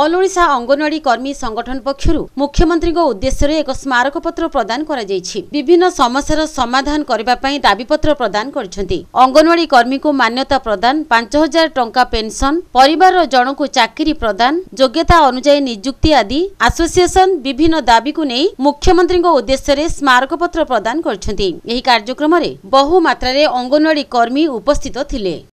all Odisha anganwadi কর্মী সংগঠন পক্ষর মুখ্যমন্ত্রীঙ্ উদ্দেশ্যে এক স্মারকপত্র প্রদান করা যাই বিভিন্ন সমস্যার সমাধান করা দাবিপত্র প্রদান করছেন অঙ্গনওয়াড়ি কর্মী মান্যতা প্রদান পাঁচ হাজার টঙ্কা পেনশন পরিবার জনক চাকরি প্রদান যোগ্যতা অনুযায়ী নিযুক্তি আদি আসোসিয়েসন বিভিন্ন দাবি নেই মুখ্যমন্ত্রীঙ্ উদ্দেশ্যে স্মারকপত্র প্রদান করছেন এই কার্যক্রমে বহু মাত্রায় অঙ্গনওয়াড়ি কর্মী উপস্থিত লে